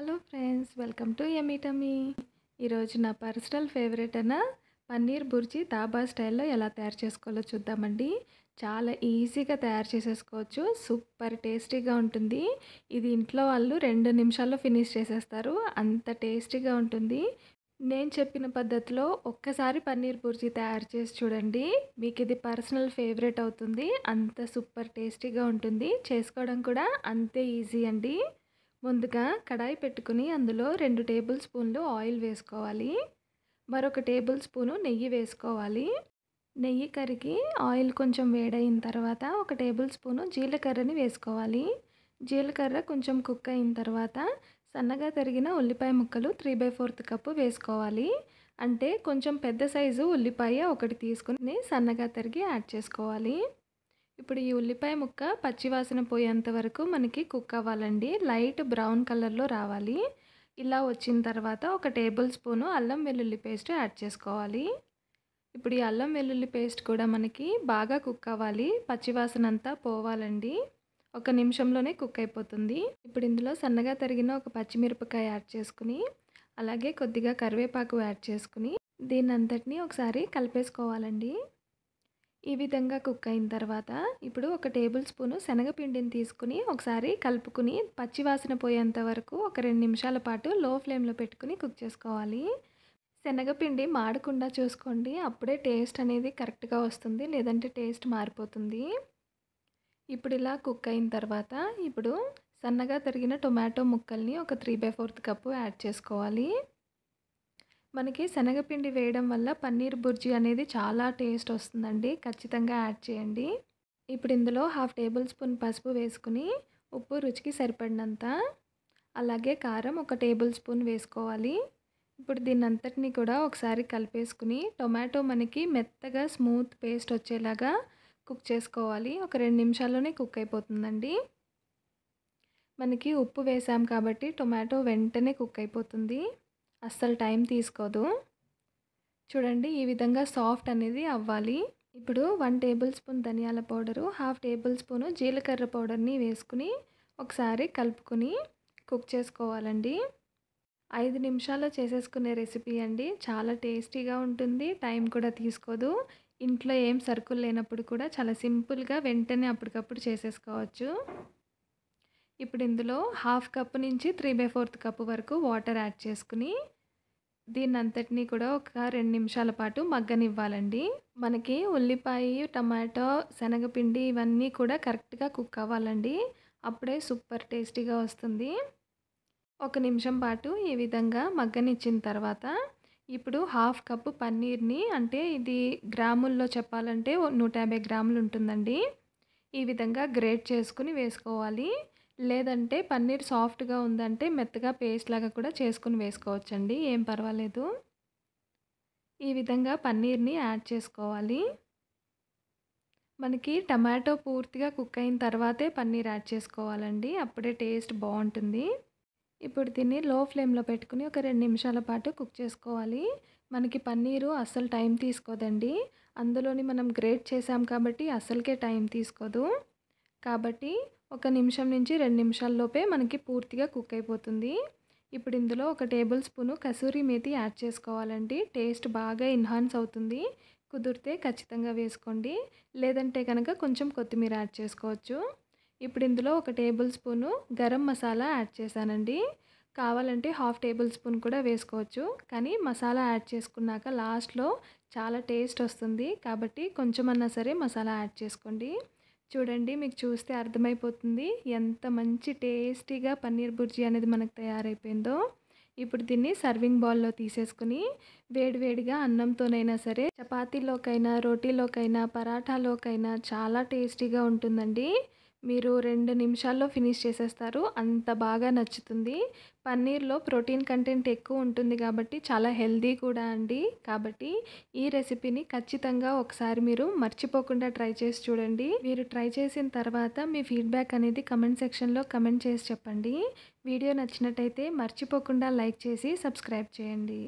hello friends welcome to ఎమీటమీ ఈరోజు నా పర్సనల్ ఫేవరెట్ అయిన పన్నీర్ బుర్జీ తాబా స్టైల్లో ఎలా తయారు చేసుకోవాలో చూద్దామండి చాలా ఈజీగా తయారు చేసేసుకోవచ్చు సూపర్ టేస్టీగా ఉంటుంది ఇది ఇంట్లో వాళ్ళు రెండు నిమిషాల్లో ఫినిష్ చేసేస్తారు అంత టేస్టీగా ఉంటుంది నేను చెప్పిన పద్ధతిలో ఒక్కసారి పన్నీర్ బుర్జీ తయారు చేసి చూడండి మీకు ఇది పర్సనల్ ఫేవరెట్ అవుతుంది అంత సూపర్ టేస్టీగా ఉంటుంది చేసుకోవడం కూడా అంతే ఈజీ అండి ముందుగా కడాయి పెట్టుకుని అందులో రెండు టేబుల్ స్పూన్లు ఆయిల్ వేసుకోవాలి మరొక టేబుల్ స్పూను నెయ్యి వేసుకోవాలి నెయ్యి కరిగి ఆయిల్ కొంచెం వేడైన తర్వాత ఒక టేబుల్ స్పూను జీలకర్రని వేసుకోవాలి జీలకర్ర కొంచెం కుక్ అయిన తర్వాత సన్నగా తరిగిన ఉల్లిపాయ ముక్కలు త్రీ బై ఫోర్త్ కప్పు వేసుకోవాలి అంటే కొంచెం పెద్ద సైజు ఉల్లిపాయ ఒకటి తీసుకుని సన్నగా తరిగి యాడ్ చేసుకోవాలి ఇప్పుడు ఈ ఉల్లిపాయ ముక్క పచ్చివాసన పోయేంత వరకు మనకి కుక్ అవ్వాలండి లైట్ బ్రౌన్ కలర్లో రావాలి ఇలా వచ్చిన తర్వాత ఒక టేబుల్ స్పూను అల్లం వెల్లుల్లి పేస్ట్ యాడ్ చేసుకోవాలి ఇప్పుడు ఈ అల్లం వెల్లుల్లి పేస్ట్ కూడా మనకి బాగా కుక్ అవ్వాలి పచ్చివాసన అంతా పోవాలండి ఒక నిమిషంలోనే కుక్ అయిపోతుంది ఇప్పుడు ఇందులో సన్నగా తరిగిన ఒక పచ్చిమిరపకాయ యాడ్ చేసుకుని అలాగే కొద్దిగా కరివేపాకు యాడ్ చేసుకుని దీన్ని అంతటినీ ఒకసారి కలిపేసుకోవాలండి ఈ విధంగా కుక్ అయిన తర్వాత ఇప్పుడు ఒక టేబుల్ స్పూను శనగపిండిని తీసుకుని ఒకసారి కలుపుకుని పచ్చివాసన పోయేంత వరకు ఒక రెండు నిమిషాల పాటు లో ఫ్లేమ్లో పెట్టుకుని కుక్ చేసుకోవాలి శనగపిండి మాడకుండా చూసుకోండి అప్పుడే టేస్ట్ అనేది కరెక్ట్గా వస్తుంది లేదంటే టేస్ట్ మారిపోతుంది ఇప్పుడు ఇలా కుక్ అయిన తర్వాత ఇప్పుడు సన్నగా తరిగిన టొమాటో ముక్కల్ని ఒక three by fourth cup add చేసుకోవాలి మనకి శనగపిండి వేయడం వల్ల పన్నీర్ బుర్జీ అనేది చాలా టేస్ట్ వస్తుందండి ఖచ్చితంగా యాడ్ చేయండి ఇప్పుడు ఇందులో హాఫ్ టేబుల్ స్పూన్ పసుపు వేసుకుని ఉప్పు రుచికి సరిపడినంత అలాగే కారం ఒక టేబుల్ స్పూన్ వేసుకోవాలి ఇప్పుడు దీని అంతటిని కూడా ఒకసారి కలిపేసుకుని టొమాటో మనకి మెత్తగా స్మూత్ పేస్ట్ వచ్చేలాగా కుక్ చేసుకోవాలి ఒక రెండు నిమిషాల్లోనే కుక్ అయిపోతుందండి మనకి ఉప్పు వేసాం కాబట్టి టొమాటో వెంటనే కుక్ అయిపోతుంది అస్సలు టైం తీసుకోదు చూడండి ఈ విధంగా సాఫ్ట్ అనేది అవ్వాలి ఇప్పుడు వన్ టేబుల్ స్పూన్ ధనియాల పౌడరు హాఫ్ టేబుల్ స్పూన్ జీలకర్ర పౌడర్ని వేసుకుని ఒకసారి కలుపుకుని కుక్ చేసుకోవాలండి ఐదు నిమిషాల్లో చేసేసుకునే రెసిపీ అండి చాలా టేస్టీగా ఉంటుంది టైం కూడా తీసుకోదు ఇంట్లో ఏం సరుకులు లేనప్పుడు కూడా చాలా సింపుల్గా వెంటనే అప్పటికప్పుడు చేసేసుకోవచ్చు ఇప్పుడు ఇందులో హాఫ్ కప్ నుంచి త్రీ బై ఫోర్త్ కప్ వరకు వాటర్ యాడ్ చేసుకుని దీన్ని అంతటినీ కూడా ఒక రెండు నిమిషాల పాటు మగ్గనివ్వాలండి మనకి ఉల్లిపాయ టమాటో శనగపిండి ఇవన్నీ కూడా కరెక్ట్గా కుక్ అవ్వాలండి అప్పుడే సూపర్ టేస్టీగా వస్తుంది ఒక నిమిషం పాటు ఈ విధంగా మగ్గనిచ్చిన తర్వాత ఇప్పుడు హాఫ్ కప్పు పన్నీర్ని అంటే ఇది గ్రాముల్లో చెప్పాలంటే నూట యాభై గ్రాములు ఉంటుందండి ఈ విధంగా గ్రేట్ చేసుకుని వేసుకోవాలి లేదంటే పన్నీర్ సాఫ్ట్గా ఉందంటే మెత్తగా పేస్ట్ లాగా కూడా చేసుకుని వేసుకోవచ్చండి ఏం పర్వాలేదు ఈ విధంగా పన్నీర్ని యాడ్ చేసుకోవాలి మనకి టమాటో పూర్తిగా కుక్ అయిన తర్వాతే పన్నీర్ యాడ్ చేసుకోవాలండి అప్పుడే టేస్ట్ బాగుంటుంది ఇప్పుడు దీన్ని లో ఫ్లేమ్లో పెట్టుకుని ఒక రెండు నిమిషాల పాటు కుక్ చేసుకోవాలి మనకి పన్నీరు అస్సలు టైం తీసుకోదండి అందులోని మనం గ్రేట్ చేసాం కాబట్టి అస్సలకే టైం తీసుకోదు కాబట్టి ఒక నిమిషం నుంచి రెండు నిమిషాల్లోపే మనకి పూర్తిగా కుక్ అయిపోతుంది ఇప్పుడు ఇందులో ఒక tablespoon kasuri methi add చేసుకోవాలండి టేస్ట్ బాగా ఎన్హాన్స్ అవుతుంది కుదిరితే ఖచ్చితంగా వేసుకోండి లేదంటే కనుక కొంచెం కొత్తిమీర యాడ్ చేసుకోవచ్చు ఇప్పుడు ఇందులో ఒక tablespoon garam masala add చేశానండి కావాలంటే హాఫ్ టేబుల్ స్పూన్ కూడా వేసుకోవచ్చు కానీ మసాలా యాడ్ చేసుకున్నాక లాస్ట్లో చాలా టేస్ట్ వస్తుంది కాబట్టి కొంచెమన్నా సరే మసాలా యాడ్ చేసుకోండి చూడండి మీకు చూస్తే అర్థమైపోతుంది ఎంత మంచి టేస్టీగా పన్నీర్ బుర్జీ అనేది మనకు తయారైపోయిందో ఇప్పుడు దీన్ని సర్వింగ్ బౌల్లో తీసేసుకుని వేడివేడిగా అన్నంతోనైనా సరే చపాతీలోకైనా రోటీలోకైనా పరాఠాలోకైనా చాలా టేస్టీగా ఉంటుందండి మీరు రెండు నిమిషాల్లో ఫినిష్ చేసేస్తారు అంత బాగా నచ్చుతుంది పన్నీర్లో ప్రోటీన్ కంటెంట్ ఎక్కువ ఉంటుంది కాబట్టి చాలా హెల్దీ కూడా అండి కాబట్టి ఈ రెసిపీని ఖచ్చితంగా ఒకసారి మీరు మర్చిపోకుండా ట్రై చేసి చూడండి మీరు ట్రై చేసిన తర్వాత మీ ఫీడ్బ్యాక్ అనేది కమెంట్ సెక్షన్లో కమెంట్ చేసి చెప్పండి వీడియో నచ్చినట్టయితే మర్చిపోకుండా లైక్ చేసి సబ్స్క్రైబ్ చేయండి